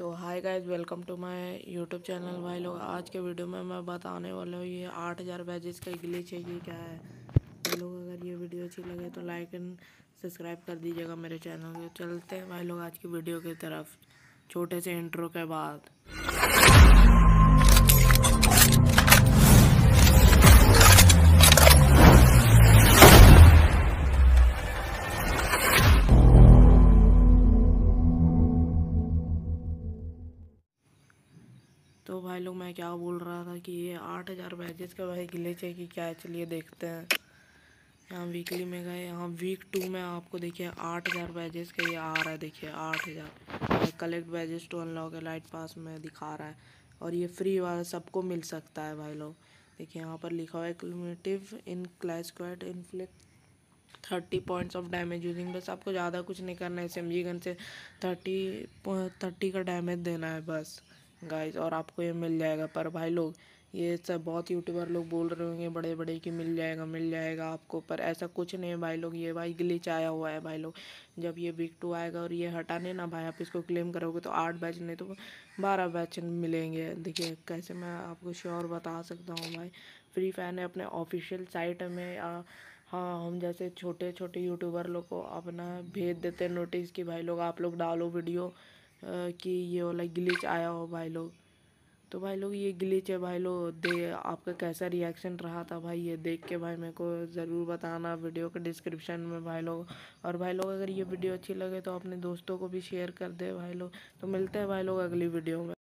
so hi guys welcome to my YouTube channel भाई लोग आज के वीडियो में मैं बताने वाला हूँ ये आठ हज़ार बैजेस का ग्लिच है ये क्या है भाई लोग अगर ये वीडियो अच्छी लगे तो लाइक एंड सब्सक्राइब कर दीजिएगा मेरे चैनल को चलते हैं भाई लोग आज की वीडियो की तरफ छोटे से इंट्रो के बाद तो भाई लोग मैं क्या बोल रहा था कि ये आठ हज़ार बैचेज का भाई गिलेच है कि क्या है चलिए देखते हैं यहाँ वीकली में गए यहाँ वीक टू में आपको देखिए आठ हज़ार बैजेस का ये आ रहा है देखिए आठ हज़ार कलेक्ट बैजेस टू अनलॉक है लाइट पास में दिखा रहा है और ये फ्री वाला सबको मिल सकता है भाई लोग देखिए यहाँ पर लिखा हुआ है क्लिमेटिव in clash squad thirty points of damage using बस आपको ज़्यादा कुछ नहीं करना है एस एम जी गन से थर्टी थर्टी का डैमेज देना है बस गाइस और आपको ये मिल जाएगा पर भाई लोग ये सब बहुत यूट्यूबर लोग बोल रहे होंगे बड़े बड़े कि मिल जाएगा मिल जाएगा आपको पर ऐसा कुछ नहीं है भाई लोग ये भाई ग्लिच आया हुआ है भाई लोग जब ये बिग टू आएगा और ये हटाने ना भाई आप इसको क्लेम करोगे तो आठ बैच नहीं तो बारह बैच मिलेंगे देखिए कैसे मैं आपको श्योर बता सकता हूँ भाई फ्री फायर ने अपने ऑफिशियल साइट में आ, हाँ हम जैसे छोटे छोटे यूट्यूबर लोग को अपना भेज देते हैं नोटिस कि भाई लोग आप लोग डालो वीडियो कि ये वाला ग्लिच आया हो भाई लोग तो भाई लोग ये ग्लिच है भाई लोग दे आपका कैसा रिएक्शन रहा था भाई ये देख के भाई मेरे को ज़रूर बताना वीडियो के डिस्क्रिप्शन में भाई लोग और भाई लोग अगर ये वीडियो अच्छी लगे तो अपने दोस्तों को भी शेयर कर दे भाई लोग तो मिलते हैं भाई लोग अगली वीडियो में